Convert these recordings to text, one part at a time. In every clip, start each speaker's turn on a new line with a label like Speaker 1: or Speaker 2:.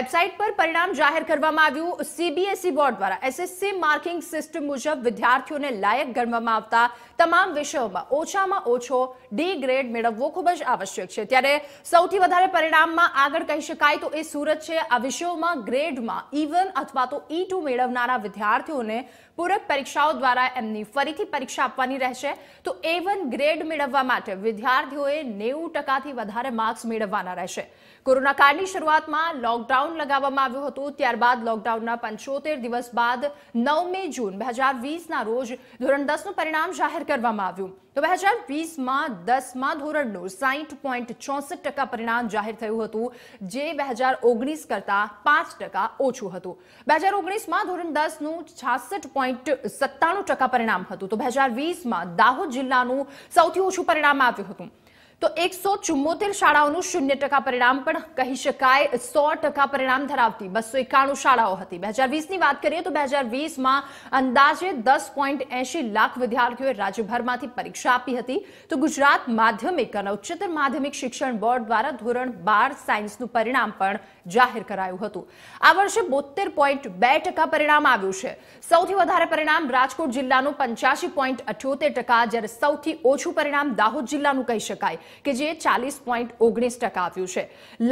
Speaker 1: website પર પરિણામ જાહેર કરવામાં આવ્યું સીબીએસઈ e બોર્ડ દ્વારા એસએસસી માર્કિંગ સિસ્ટમ મુજબ વિદ્યાર્થીઓને લાયક ગણવામાં આવતા તમામ વિષયોમાં ઓછામાં ઓછો ડી ગ્રેડ મેળવવો ખૂબ જ આવશ્યક છે ત્યારે સૌથી વધારે પરિણામમાં આગળ કહી શકાય તો એ સુરત છે આ વિષયોમાં ગ્રેડમાં ઇવન e અથવા તો ઈ e ટુ મેળવનારા વિદ્યાર્થીઓને પૂરક પરીક્ષાઓ દ્વારા એમની ફરીથી પરીક્ષા આપવાની રહેશે તો એ ગ્રેડ મેળવવા માટે વિદ્યાર્થીઓએ નેવું ટકાથી વધારે માર્ક્સ મેળવવાના રહેશે કોરોના કાળની શરૂઆતમાં લોકડાઉન લગાવવામાં આવ્યું હતું ત્યારબાદ લોકડાઉનના પંચોતેર દિવસ બાદ નવમી જૂન બે હજાર વીસના રોજ ધોરણ દસનું પરિણામ જાહેર કરવામાં આવ્યું તો બે હજાર વીસમાં દસમાં ધોરણનું સાહીઠ પોઈન્ટ ચોસઠ ટકા પરિણામ જાહેર થયું હતું જે બે હજાર ઓગણીસ કરતાં પાંચ ટકા ઓછું હતું બે હજાર ઓગણીસમાં ધોરણ દસનું છાસઠ પોઈન્ટ સત્તાણું ટકા પરિણામ હતું તો બે હજાર વીસમાં દાહોદ જિલ્લાનું સૌથી ઓછું પરિણામ આવ્યું હતું તો એકસો ચુમ્મોતેર શાળાઓનું શૂન્ય ટકા પરિણામ પણ કહી શકાય સો ટકા પરિણામ ધરાવતી બસો એકાણું શાળાઓ હતી બે હજાર વીસની વાત કરીએ તો બે હજાર વીસમાં અંદાજે દસ પોઈન્ટ એંશી લાખ વિદ્યાર્થીઓએ રાજ્યભરમાંથી પરીક્ષા આપી હતી તો ગુજરાત માધ્યમિક અને ઉચ્ચતર માધ્યમિક શિક્ષણ બોર્ડ દ્વારા ધોરણ બાર સાયન્સનું પરિણામ પણ જાહેર કરાયું હતું આ વર્ષે બોતેર પોઈન્ટ બે ટકા પરિણામ આવ્યું છે સૌથી વધારે પરિણામ રાજકોટ જિલ્લાનું પંચ્યાસી પોઈન્ટ અઠ્યોતેર ટકા જ્યારે સૌથી ઓછું પરિણામ દાહોદ જિલ્લાનું કહી શકાય કે જે ચાલીસ પોઈન્ટ ઓગણીસ ટકા આવ્યું છે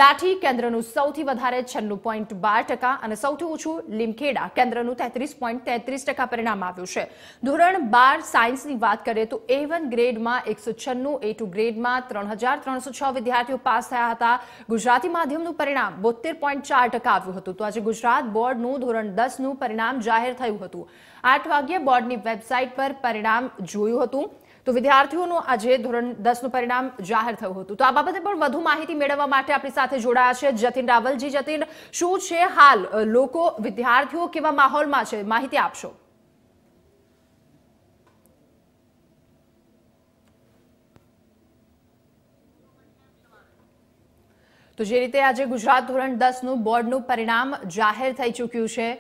Speaker 1: લાઠી કેન્દ્રનું સૌથી વધારે છન્નું પોઈન્ટ બાર ટકા અને સૌથી ઓછું લીમખેડા કેન્દ્રનું તેત્રીસ પોઈન્ટ તેત્રીસ ટકા પરિણામ આવ્યું છે ધોરણ બાર સાયન્સની વાત કરીએ તો એ વન ગ્રેડમાં એકસો છન્નું એ ટુ ગ્રેડમાં ત્રણ હજાર ત્રણસો છ વિદ્યાર્થીઓ પાસ થયા હતા ગુજરાતી માધ્યમનું પરિણામ બોતેર પોઈન્ટ ચાર ટકા આવ્યું હતું તો આજે ગુજરાત બોર્ડનું ધોરણ દસનું પરિણામ જાહેર થયું હતું આઠ વાગ્યે બોર્ડની વેબસાઇટ પર પરિણામ જોયું હતું તો વિદ્યાર્થીઓનું આજે ધોરણ દસનું પરિણામ જાહેર થયું હતું તો આ બાબતે પણ વધુ માહિતી મેળવવા માટે આપણી સાથે જોડાયા છે જતીન રાવલજી જતીન શું છે હાલ લોકો વિદ્યાર્થીઓ કેવા માહોલમાં છે માહિતી આપશો તો જે રીતે આજે ગુજરાત ધોરણ દસનું બોર્ડનું પરિણામ જાહેર થઈ ચૂક્યું છે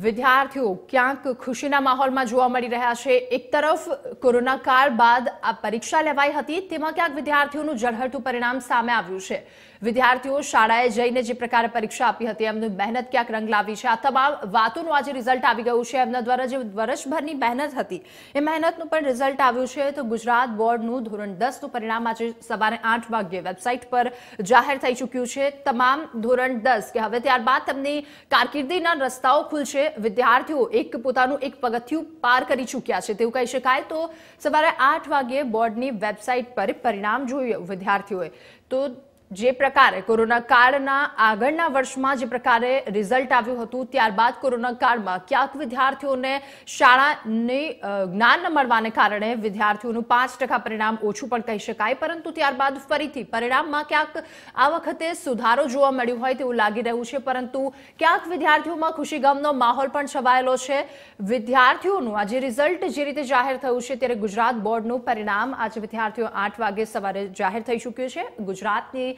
Speaker 1: વિદ્યાર્થીઓ ક્યાંક ખુશીના માહોલમાં જોવા મળી રહ્યા છે એક તરફ કોરોના કાળ બાદ આ પરીક્ષા લેવાઈ હતી તેમાં ક્યાંક વિદ્યાર્થીઓનું જળહળતું પરિણામ સામે આવ્યું છે વિદ્યાર્થીઓ શાળાએ જઈને જે પ્રકારે પરીક્ષા આપી હતી એમની મહેનત ક્યાંક રંગ લાવી છે આ તમામ વાતોનું આજે રિઝલ્ટ આવી ગયું છે એમના દ્વારા જે વર્ષભરની મહેનત હતી એ મહેનતનું પણ રિઝલ્ટ આવ્યું છે તો ગુજરાત બોર્ડનું ધોરણ દસનું પરિણામ આજે સવારે આઠ વાગ્યે વેબસાઇટ પર જાહેર થઈ ચૂક્યું છે તમામ ધોરણ દસ કે હવે ત્યારબાદ તેમની કારકિર્દીના રસ્તાઓ ખુલશે વિદ્યાર્થીઓ એક પોતાનું એક પગથિયું પાર કરી ચૂક્યા છે તેવું કહી શકાય તો સવારે આઠ વાગ્યે બોર્ડની વેબસાઇટ પર પરિણામ જોયું વિદ્યાર્થીઓએ તો જે પ્રકારે કોરોના કાળના આગળના વર્ષમાં જે પ્રકારે રિઝલ્ટ આવ્યું હતું ત્યારબાદ કોરોના કાળમાં ક્યાંક વિદ્યાર્થીઓને શાળાને જ્ઞાન ન મળવાને કારણે વિદ્યાર્થીઓનું પાંચ પરિણામ ઓછું પણ કહી શકાય પરંતુ ત્યારબાદ ફરીથી પરિણામમાં ક્યાંક આ વખતે સુધારો જોવા મળ્યો હોય તેવું લાગી રહ્યું છે પરંતુ ક્યાંક વિદ્યાર્થીઓમાં ખુશીગમનો માહોલ પણ છવાયેલો છે વિદ્યાર્થીઓનું આજે રિઝલ્ટ જે રીતે જાહેર થયું છે ત્યારે ગુજરાત બોર્ડનું પરિણામ આજે વિદ્યાર્થીઓ આઠ વાગે સવારે જાહેર થઈ ચૂક્યું છે ગુજરાતની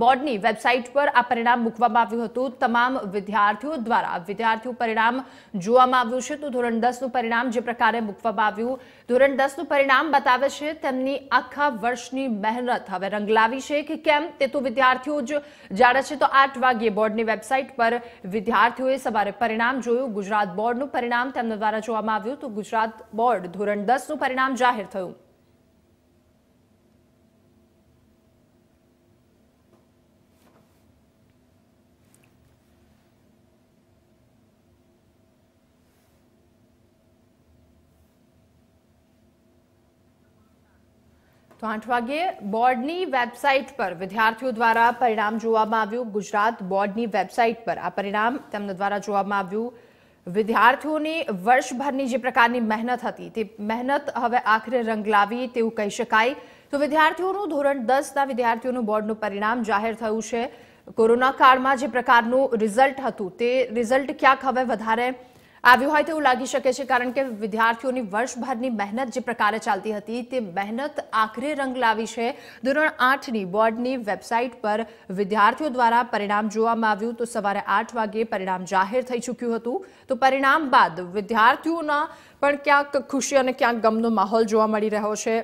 Speaker 1: બોર્ડની વેબસાઇટ પર આ પરિણામ મૂકવામાં આવ્યું હતું તમામ વિદ્યાર્થીઓ દ્વારા વિદ્યાર્થીઓ પરિણામ જોવામાં આવ્યું છે તો ધોરણ દસનું પરિણામ જે પ્રકારે મૂકવામાં આવ્યું ધોરણ દસનું પરિણામ બતાવે છે તેમની આખા વર્ષની મહેનત હવે રંગલાવી છે કે કેમ તે તો વિદ્યાર્થીઓ જ જાણે છે તો આઠ વાગ્યે બોર્ડની વેબસાઇટ પર વિદ્યાર્થીઓએ સવારે પરિણામ જોયું ગુજરાત બોર્ડનું પરિણામ તેમના દ્વારા જોવામાં આવ્યું તો ગુજરાત બોર્ડ ધોરણ દસનું પરિણામ જાહેર થયું તો આઠ વાગે બોર્ડની વેબસાઇટ પર વિદ્યાર્થીઓ દ્વારા પરિણામ જોવામાં આવ્યું ગુજરાત બોર્ડની વેબસાઇટ પર આ પરિણામ તેમના દ્વારા જોવામાં આવ્યું વિદ્યાર્થીઓની વર્ષભરની જે પ્રકારની મહેનત હતી તે મહેનત હવે આખરે રંગ લાવી તેવું કહી શકાય તો વિદ્યાર્થીઓનું ધોરણ દસના વિદ્યાર્થીઓનું બોર્ડનું પરિણામ જાહેર થયું છે કોરોના કાળમાં જે પ્રકારનું રિઝલ્ટ હતું તે રિઝલ્ટ ક્યાંક હવે વધારે આવ્યું હોય તેવું લાગી શકે છે કારણ કે વિદ્યાર્થીઓની વર્ષભરની મહેનત જે પ્રકારે ચાલતી હતી તે મહેનત આખરે રંગ લાવી છે ધોરણ આઠની બોર્ડની વેબસાઇટ પર વિદ્યાર્થીઓ દ્વારા પરિણામ જોવામાં આવ્યું તો સવારે આઠ વાગે પરિણામ જાહેર થઈ ચૂક્યું હતું તો પરિણામ બાદ વિદ્યાર્થીઓના પણ ક્યાંક ખુશી અને ક્યાંક ગમનો માહોલ જોવા મળી રહ્યો છે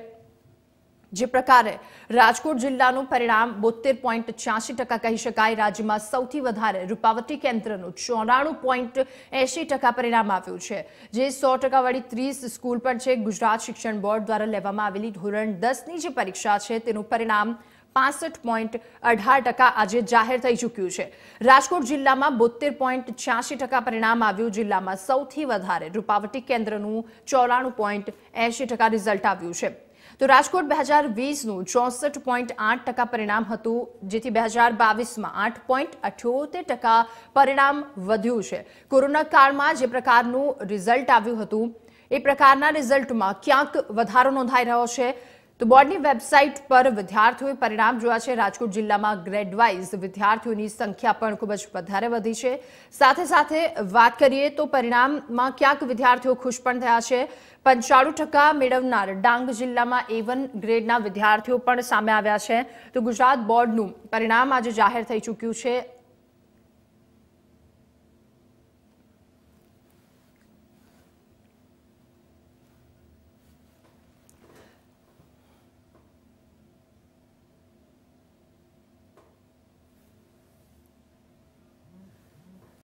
Speaker 1: જે પ્રકારે રાજકોટ જિલ્લાનું પરિણામ બોતેર પોઈન્ટ છ્યાસી ટકા કહી શકાય રાજ્યમાં સૌથી વધારે રૂપાવટી કેન્દ્રનું ચોરાણું પોઈન્ટ એંશી ટકા પરિણામ આવ્યું છે જે સો ટકાવાળી ત્રીસ સ્કૂલ પણ છે ગુજરાત શિક્ષણ બોર્ડ દ્વારા લેવામાં આવેલી ધોરણ દસની જે પરીક્ષા છે તેનું પરિણામ પાસઠ પોઈન્ટ અઢાર ટકા આજે જાહેર થઈ ચૂક્યું છે રાજકોટ જિલ્લામાં બોતેર પોઈન્ટ છ્યાસી ટકા પરિણામ આવ્યું જિલ્લામાં સૌથી વધારે રૂપાવટી કેન્દ્રનું ચોરાણું પોઈન્ટ એંશી ટકા રિઝલ્ટ આવ્યું છે તો રાજકોટ બે હજાર વીસનું ચોસઠ પોઈન્ટ આઠ ટકા પરિણામ હતું જેથી બે હજાર બાવીસમાં આઠ પોઈન્ટ અઠ્યોતેર ટકા પરિણામ વધ્યું છે કોરોના કાળમાં જે પ્રકારનું રિઝલ્ટ આવ્યું હતું એ પ્રકારના રિઝલ્ટમાં ક્યાંક વધારો નોંધાઈ રહ્યો છે તો બોર્ડની વેબસાઇટ પર વિદ્યાર્થીઓએ પરિણામ જોયા છે રાજકોટ જિલ્લામાં ગ્રેડ વાઇઝ વિદ્યાર્થીઓની સંખ્યા પણ ખૂબ જ વધારે વધી છે સાથે સાથે વાત કરીએ તો પરિણામમાં ક્યાંક વિદ્યાર્થીઓ ખુશ પણ થયા છે પંચાણું ટકા મેળવનાર ડાંગ જિલ્લામાં એ વન ગ્રેડના વિદ્યાર્થીઓ પણ સામે આવ્યા છે તો ગુજરાત બોર્ડનું પરિણામ આજે જાહેર થઈ ચૂક્યું છે